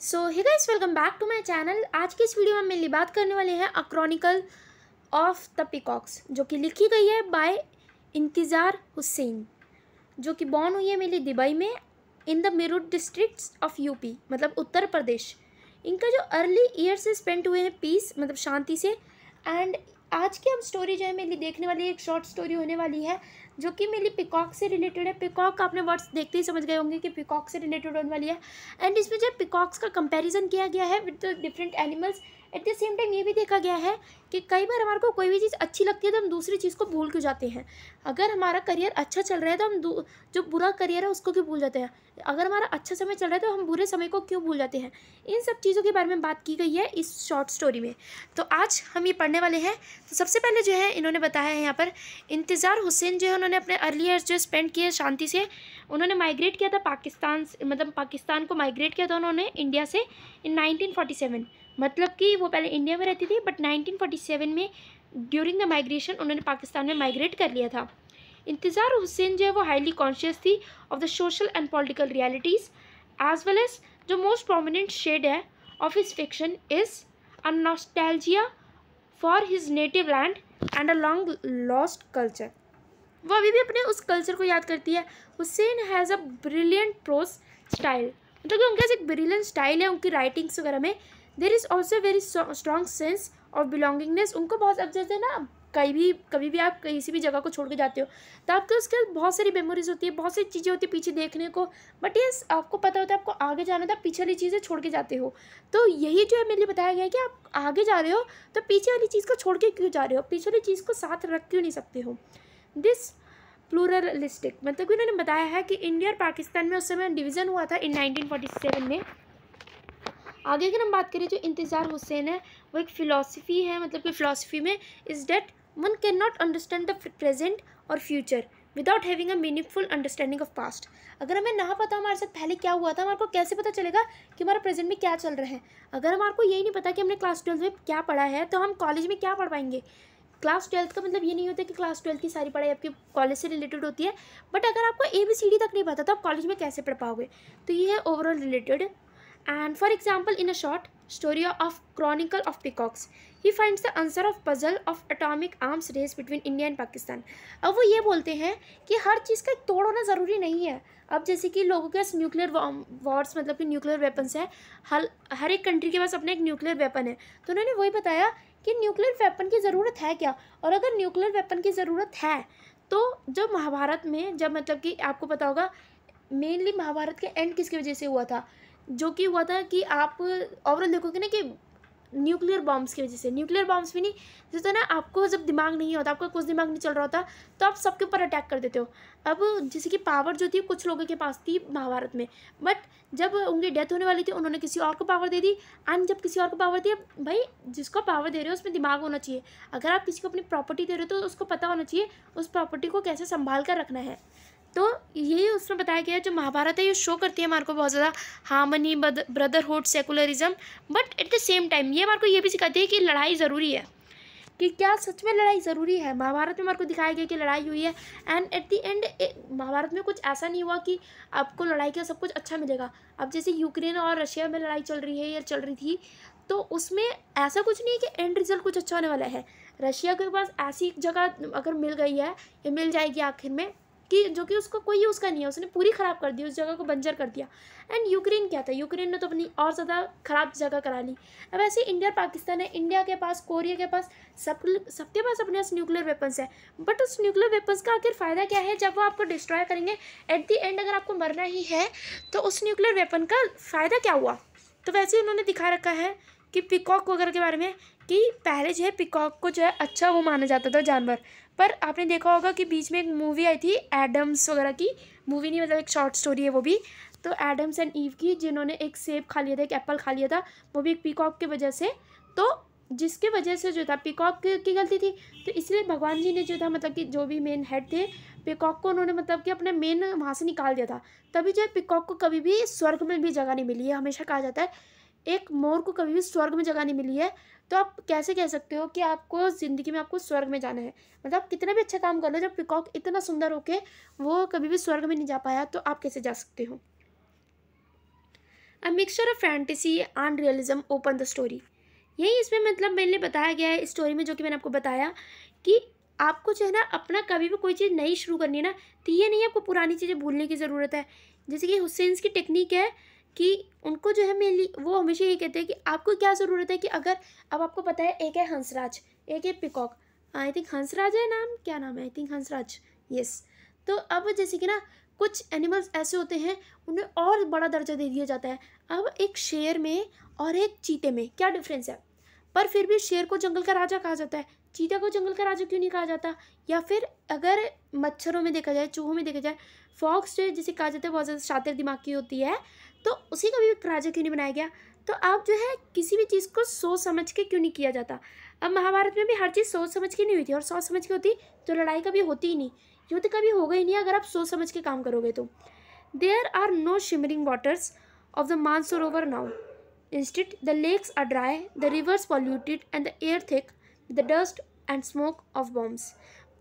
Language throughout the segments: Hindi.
So hi guys welcome back to my channel आज की इस वीडियो में मेरी बात करने वाले हैं a chronicle of the peacocks जो कि लिखी गई है बाय इंतज़ार हुसैन जो कि बॉर्न हुई है मेरी दुबई में in the Meerut districts of UP मतलब उत्तर प्रदेश इनका जो अर्ली ईयर से स्पेंड हुए हैं पीस मतलब शांति से एंड आज की हम स्टोरी जो है मेरी देखने वाली एक शॉर्ट स्टोरी होने वाली है जो कि मेरी पिकॉक से रिलेटेड है पिकॉक आपने वर्ड्स देखते ही समझ गए होंगे कि पिकॉक से रिलेटेड होने वाली है एंड इसमें जो पिकॉक्स का कंपैरिजन किया गया है with the different animals at the same time ये भी देखा गया है कि कई बार हमारे को कोई भी चीज़ अच्छी लगती है तो हम दूसरी चीज़ को भूल क्यों जाते हैं अगर हमारा करियर अच्छा चल रहा है तो हम जो बुरा करियर है उसको क्यों भूल जाते हैं अगर हमारा अच्छा समय चल रहा है तो हम बुरे समय को क्यों भूल जाते हैं इन सब चीज़ों के बारे में बात की गई है इस शॉर्ट स्टोरी में तो आज हम ये पढ़ने वाले हैं तो सबसे पहले जो है इन्होंने बताया है यहाँ पर इंतज़ार हुसैन जो है उन्होंने अपने अर्ली ईयर्स जो स्पेंड किए शांति से उन्होंने माइग्रेट किया था पाकिस्तान मतलब पाकिस्तान को माइग्रेट किया था उन्होंने इंडिया से इन नाइनटीन मतलब कि वो पहले इंडिया में रहती थी बट 1947 में ड्यूरिंग द माइग्रेशन उन्होंने पाकिस्तान में माइग्रेट कर लिया था इंतज़ार हुसैन जो है वो हाईली कॉन्शियस थी of the social and political realities as well as जो मोस्ट प्रोमिनेंट शेड है of his fiction is a for his native land and a long lost culture वो अभी भी अपने उस कल्चर को याद करती है Hussain has a brilliant prose style मतलब कि उनके पास एक ब्रिलियंट स्टाइल है उनकी राइटिंग्स वगैरह में there is also very strong sense of belongingness उनको बहुत अब जैसे ना कहीं भी कभी भी आप किसी भी जगह को छोड़ के जाते हो तो आपके उसके बहुत सारी मेमोरीज होती है बहुत सारी चीज़ें होती है पीछे देखने को बट यस आपको पता होता है आपको आगे जाना था पीछे वाली चीज़ें छोड़ के जाते हो तो यही जो है मेरे लिए बताया गया है कि आप आगे जा रहे हो तो पीछे वाली चीज़ को छोड़ के क्यों जा रहे हो पीछे वाली चीज़ को साथ रख क्यों नहीं सकते हो दिस प्लूरलिस्टिक मतलब कि उन्होंने बताया है कि इंडिया और पाकिस्तान में उस समय डिवीज़न हुआ था इन नाइनटीन में आगे अगर हम बात करें जो इंतज़ार हुसैन है वो एक फ़िलासफ़ी है मतलब कि फ़िलासफ़ी में is that one can not understand the present और future without having a meaningful understanding of past अगर हमें ना पता हमारे साथ पहले क्या हुआ था हमारे को कैसे पता चलेगा कि हमारा प्रेजेंट में क्या चल रहा है अगर हमारे को यही नहीं पता कि हमने क्लास ट्वेल्थ में क्या पढ़ा है तो हम कॉलेज में क्या पढ़ पाएंगे क्लास ट्वेल्थ का मतलब ये नहीं होता कि क्लास ट्वेल्थ की सारी पढ़ाई आपके कॉलेज से रिलेटेड होती है बट अगर आपको ए बी सी डी तक नहीं पता तो आप कॉलेज में कैसे पढ़ पाओगे तो ये है overall related And for example, in a short story of Chronicle of Peacocks, he finds the answer of puzzle of atomic arms race between India and Pakistan. अब वो ये बोलते हैं कि हर चीज़ का तोड़ होना ज़रूरी नहीं है अब जैसे कि लोगों के पास न्यूक्लियर वॉर्स मतलब कि न्यूक्लियर वेपन्स है हर हर एक कंट्री के पास अपना एक न्यूक्लियर वेपन है तो उन्होंने वही बताया कि न्यूक्लियर वेपन की ज़रूरत है क्या और अगर न्यूक्लियर वेपन की ज़रूरत है तो जब महाभारत में जब मतलब कि आपको पता होगा मेनली महाभारत के एंड किसकी वजह से हुआ था जो कि हुआ था कि आप ओवरऑल देखोगे ना कि न्यूक्लियर बॉम्ब्स की वजह से न्यूक्लियर बॉम्ब्स भी नहीं जैसे ना आपको जब दिमाग नहीं होता आपका कुछ दिमाग नहीं चल रहा होता तो आप सबके ऊपर अटैक कर देते हो अब जैसे कि पावर जो थी कुछ लोगों के पास थी महाभारत में बट जब उनकी डेथ होने वाली थी उन्होंने किसी और को पावर दे दी एंड जब किसी और को पावर दी भाई जिसको पावर दे रहे हो उसमें दिमाग होना चाहिए अगर आप किसी को अपनी प्रॉपर्टी दे रहे हो तो उसको पता होना चाहिए उस प्रॉपर्टी को कैसे संभाल कर रखना है तो यही उसमें बताया गया है जो महाभारत है ये शो करती है हमारे को बहुत ज़्यादा harmony brotherhood secularism but at the same time ये हमारे को ये भी सिखाती है कि लड़ाई ज़रूरी है कि क्या सच में लड़ाई ज़रूरी है महाभारत में हमारे को दिखाया गया कि लड़ाई हुई है and at the end Mahabharat में कुछ ऐसा नहीं हुआ कि आपको लड़ाई का सब कुछ अच्छा मिलेगा अब जैसे यूक्रेन और रशिया में लड़ाई चल रही है या चल रही थी तो उसमें ऐसा कुछ नहीं है कि एंड रिजल्ट कुछ अच्छा होने वाला है रशिया के पास ऐसी जगह अगर मिल गई है ये मिल जाएगी आखिर में कि जो कि उसको कोई यूज़ का नहीं है उसने पूरी ख़राब कर दी उस जगह को बंजर कर दिया एंड यूक्रेन क्या था यूक्रेन ने तो अपनी और ज़्यादा ख़राब जगह करा ली अब ऐसे इंडिया पाकिस्तान है इंडिया के पास कोरिया के पास सब सबके पास अपने पास न्यूक्लियर वेपन्स है बट उस न्यूक्लियर वेपन्स का आखिर फ़ायदा क्या है जब वो आपको डिस्ट्रॉय करेंगे एट दी एंड अगर आपको मरना ही है तो उस न्यूक्लियर वेपन का फ़ायदा क्या हुआ तो वैसे ही उन्होंने दिखा रखा है कि पिकॉक वगैरह के बारे में कि पहले जो है पिकॉक को जो है अच्छा वो माना जाता था जानवर पर आपने देखा होगा कि बीच में एक मूवी आई थी एडम्स वगैरह की मूवी नहीं मतलब एक शॉर्ट स्टोरी है वो भी तो एडम्स एंड ईव की जिन्होंने एक सेब खा लिया था एक एप्पल खा लिया था वो भी एक पिकॉक की वजह से तो जिसके वजह से जो था पिकॉक की गलती थी तो इसलिए भगवान जी ने जो था मतलब कि जो भी मेन हेड थे पिकॉक को उन्होंने मतलब कि अपने मेन वहाँ से निकाल दिया था तभी जो है पिकॉक को कभी भी स्वर्ग में भी जगह नहीं मिली है हमेशा कहा जाता है एक मोर को कभी भी स्वर्ग में जगह नहीं मिली है तो आप कैसे कह सकते हो कि आपको ज़िंदगी में आपको स्वर्ग में जाना है मतलब आप कितना भी अच्छा काम कर लो जब पिकॉक इतना सुंदर के वो कभी भी स्वर्ग में नहीं जा पाया तो आप कैसे जा सकते हो a mixture of fantasy and realism open the story यही इसमें मतलब मैंने बताया गया है स्टोरी में जो कि मैंने आपको बताया कि आपको जो है ना अपना कभी भी कोई चीज़ नई शुरू करनी है ना तो ये नहीं आपको पुरानी चीज़ें भूलने की ज़रूरत है जैसे कि हुसैन की टेक्निक है कि उनको जो है मेनली वो हमेशा ये कहते हैं कि आपको क्या ज़रूरत है कि अगर अब आपको पता है एक है हंसराज एक है पिकॉक आई थिंक हंसराज है नाम क्या नाम है आई थिंक हंसराज यस तो अब जैसे कि ना कुछ एनिमल्स ऐसे होते हैं उन्हें और बड़ा दर्जा दे दिया जाता है अब एक शेर में और एक चीते में क्या डिफरेंस है पर फिर भी शेर को जंगल का राजा कहा जाता है चीता को जंगल का राजा क्यों नहीं कहा जाता या फिर अगर मच्छरों में देखा जाए चूहों में देखा जाए फॉक्स जो है जिसे कहा जाता है बहुत ज़्यादा शातिर दिमाग की होती है तो उसी का भी राजा क्यों नहीं बनाया गया तो आप जो है किसी भी चीज़ को सोच समझ के क्यों नहीं किया जाता अब महाभारत में भी हर चीज़ सोच समझ के नहीं हुई थी और सोच समझ के होती तो लड़ाई कभी होती ही नहीं युद्ध कभी होगा ही नहीं अगर आप सोच समझ के काम करोगे तो there are no shimmering waters of the Mansarovar now instead the lakes are dry the rivers polluted and the air thick the dust and smoke of bombs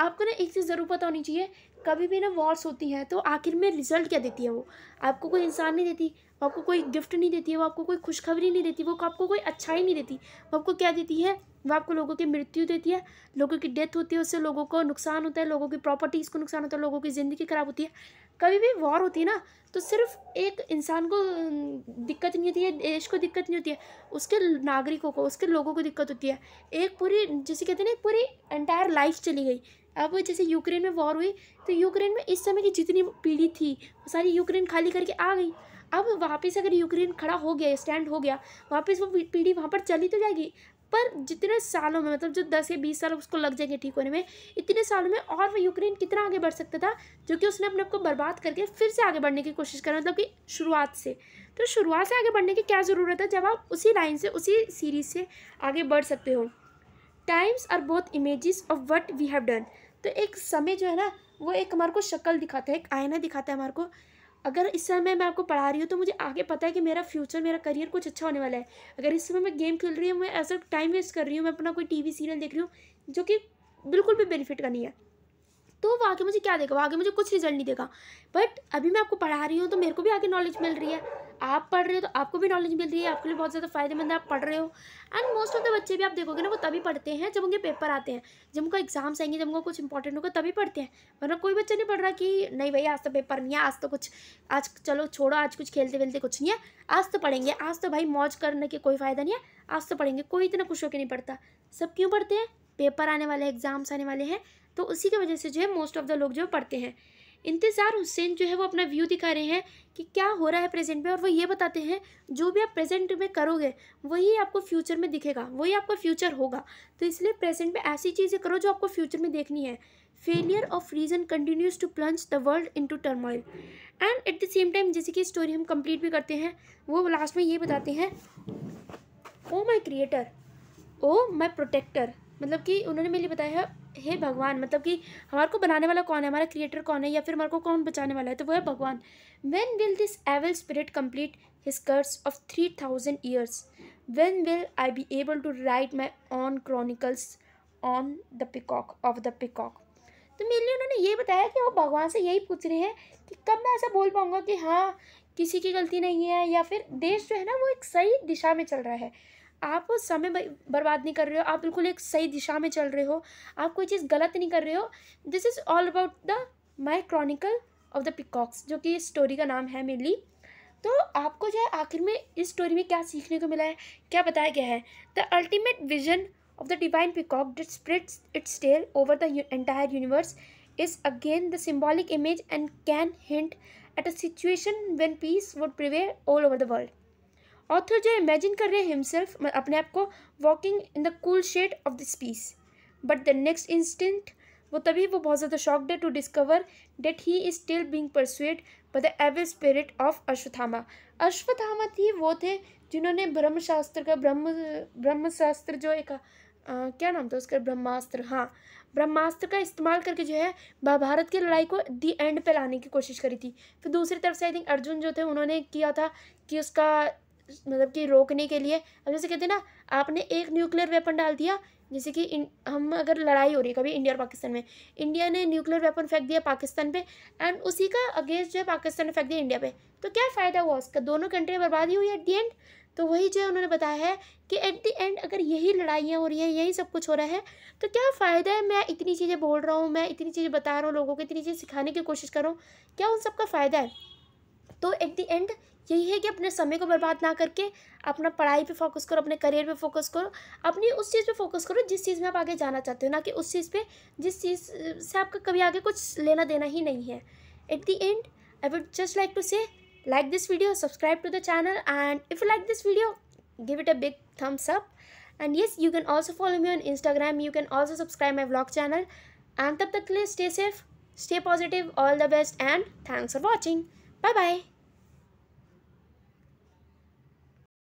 आपको ना एक चीज़ ज़रूर पता होनी चाहिए कभी भी ना वॉर्स होती हैं तो आखिर में रिजल्ट क्या देती है वो आपको कोई इंसान नहीं देती वो आपको कोई गिफ्ट नहीं देती है वो आपको कोई खुशखबरी नहीं देती वो आपको कोई अच्छाई नहीं देती वो आपको क्या देती है वो आपको लोगों की मृत्यु देती है लोगों की डेथ होती है उससे लोगों को नुकसान होता है लोगों की प्रॉपर्टीज़ को नुकसान होता है लोगों की ज़िंदगी ख़राब होती है कभी भी वॉर होती है ना तो सिर्फ एक इंसान को दिक्कत नहीं होती है देश को दिक्कत नहीं होती है उसके नागरिकों को उसके लोगों को दिक्कत होती है एक पूरी जैसे कहते हैं ना पूरी एंटायर लाइफ चली गई अब जैसे यूक्रेन में वॉर हुई तो यूक्रेन में इस समय की जितनी पीढ़ी थी वो सारी यूक्रेन खाली करके आ गई अब वापस अगर यूक्रेन खड़ा हो गया स्टैंड हो गया वापस वो पीढ़ी वहाँ पर चली तो जाएगी पर जितने सालों में मतलब जो दस या बीस साल उसको लग जाएंगे ठीक होने में इतने सालों में और वो यूक्रेन कितना आगे बढ़ सकता था जो कि उसने अपने आप को बर्बाद करके फिर से आगे बढ़ने की कोशिश करा मतलब कि शुरुआत से तो शुरुआत से आगे बढ़ने की क्या ज़रूरत है जब आप उसी लाइन से उसी सीरीज से आगे बढ़ सकते हो times are both images of what we have done तो एक समय जो है ना वो एक हमारे को शक्ल दिखाता है एक आईना दिखाता है हमारे को अगर इस समय मैं आपको पढ़ा रही हूँ तो मुझे आगे पता है कि मेरा फ्यूचर मेरा करियर कुछ अच्छा होने वाला है अगर इस समय मैं गेम खेल रही हूँ मैं ऐसा टाइम वेस्ट कर रही हूँ मैं अपना कोई टीवी सीरियल देख रही हूँ जो कि बिल्कुल भी बेनिफिट का नहीं है तो वो आगे मुझे क्या देगा वो आगे मुझे कुछ रिजल्ट नहीं देगा बट अभी मैं आपको पढ़ा रही हूँ तो मेरे को भी आगे नॉलेज मिल रही है आप पढ़ रहे हो तो आपको भी नॉलेज मिल रही है आपके लिए बहुत ज़्यादा फायदेमंद है आप पढ़ रहे हो एंड मोस्ट ऑफ द बच्चे भी आप देखोगे ना वो तभी पढ़ते हैं जब उनके पेपर आते हैं जब उनका एग्जाम्स आएंगे जब उनका कुछ इंपॉर्टेंट होगा तभी पढ़ते हैं वरना कोई बच्चा नहीं पढ़ रहा कि नहीं भाई आज तो पेपर नहीं है आज तो कुछ आज चलो छोड़ो आज कुछ खेलते वेलते कुछ नहीं है आज तो पढ़ेंगे आज तो भाई मौज करने के कोई फ़ायदा नहीं है आज तो पढ़ेंगे कोई इतना खुश होकर नहीं पढ़ता सब क्यों पढ़ते हैं पेपर आने वाले एग्ज़ाम्स आने वाले हैं तो उसी की वजह से जो है मोस्ट ऑफ द लोग जो पढ़ते हैं इंतज़ार हुसैन जो है वो अपना व्यू दिखा रहे हैं कि क्या हो रहा है प्रेजेंट में और वो ये बताते हैं जो भी आप प्रेजेंट में करोगे वही आपको फ्यूचर में दिखेगा वही आपका फ्यूचर होगा तो इसलिए प्रेजेंट में ऐसी चीज़ें करो जो आपको फ्यूचर में देखनी है failure of reason continues to plunge the world into turmoil and at the same time जैसे कि स्टोरी हम कंप्लीट भी करते हैं वो लास्ट में ये बताते हैं ओ my creator O my protector मतलब कि उन्होंने मेरे लिए बताया हे भगवान मतलब कि हमारे को बनाने वाला कौन है हमारा क्रिएटर कौन है या फिर हमारे को कौन बचाने वाला है तो वो है भगवान when will this evil spirit complete his curse of three thousand years when will I be able to write my on chronicles on the peacock of the peacock तो मेरे लिए उन्होंने ये बताया कि वो भगवान से यही पूछ रहे हैं कि कब मैं ऐसा बोल पाऊँगा कि हाँ किसी की गलती नहीं है या फिर देश जो है ना वो एक सही दिशा में चल रहा है आप समय बर्बाद नहीं कर रहे हो आप बिल्कुल एक सही दिशा में चल रहे हो आप कोई चीज़ गलत नहीं कर रहे हो this is all about the my chronicle of the peacocks जो कि स्टोरी का नाम है मेनली तो आपको जो है आखिर में इस स्टोरी में क्या सीखने को मिला है क्या बताया गया है the ultimate vision of the divine peacock that spreads its tail over the entire universe is again the symbolic image and can hint at a situation when peace would prevail all over the world author जो इमेजिन कर रहे हैं हिमसेल्फ अपने आप को walking in the cool shade of the space but the next instant वो तभी वो बहुत ज़्यादा शॉक है to discover date he is still being pursued by the evil spirit of Ashwatthama Ashwatthama थी वो थे जिन्होंने ब्रह्मशास्त्र का ब्रह्म ब्रह्मशास्त्र जो एक आ, क्या नाम था उसका ब्रह्मास्त्र हाँ ब्रह्मास्त्र का इस्तेमाल करके जो है महाभारत की लड़ाई को दी एंड पे लाने की कोशिश करी थी फिर दूसरी तरफ से आई थिंक अर्जुन जो थे उन्होंने किया था कि उसका मतलब कि रोकने के लिए अब जैसे कहते हैं ना आपने एक न्यूक्लियर वेपन डाल दिया जैसे कि हम अगर लड़ाई हो रही है कभी इंडिया और पाकिस्तान में इंडिया ने न्यूक्लियर वेपन फेंक दिया पाकिस्तान पे एंड उसी का अगेंस्ट जो है पाकिस्तान ने फेंक दिया इंडिया पे तो क्या फ़ायदा हुआ उसका दोनों कंट्री बर्बादी हुई एट दी एंड तो वही जो है उन्होंने बताया है कि एट दी एंड अगर यही लड़ाइयाँ हो रही हैं यही सब कुछ हो रहा है तो क्या फ़ायदा है मैं इतनी चीज़ें बोल रहा हूँ मैं इतनी चीज़ें बता रहा हूँ लोगों को इतनी चीज़ें सिखाने की कोशिश कर रहा हूँ क्या उन सबका फ़ायदा है तो एट द एंड यही है कि अपने समय को बर्बाद ना करके अपना पढ़ाई पे फोकस करो अपने करियर पे फोकस करो अपनी उस चीज़ पे फोकस करो जिस चीज़ में आप आगे जाना चाहते हो ना कि उस चीज़ पे जिस चीज़ से आपका कभी आगे कुछ लेना देना ही नहीं है at the end I would just like to say like this video subscribe to the channel and if you like this video give it a big thumbs up and yes you can also follow me on Instagram you can also subscribe my blog channel and तब तक के लिए stay safe stay positive all the best and thanks for watching 拜拜。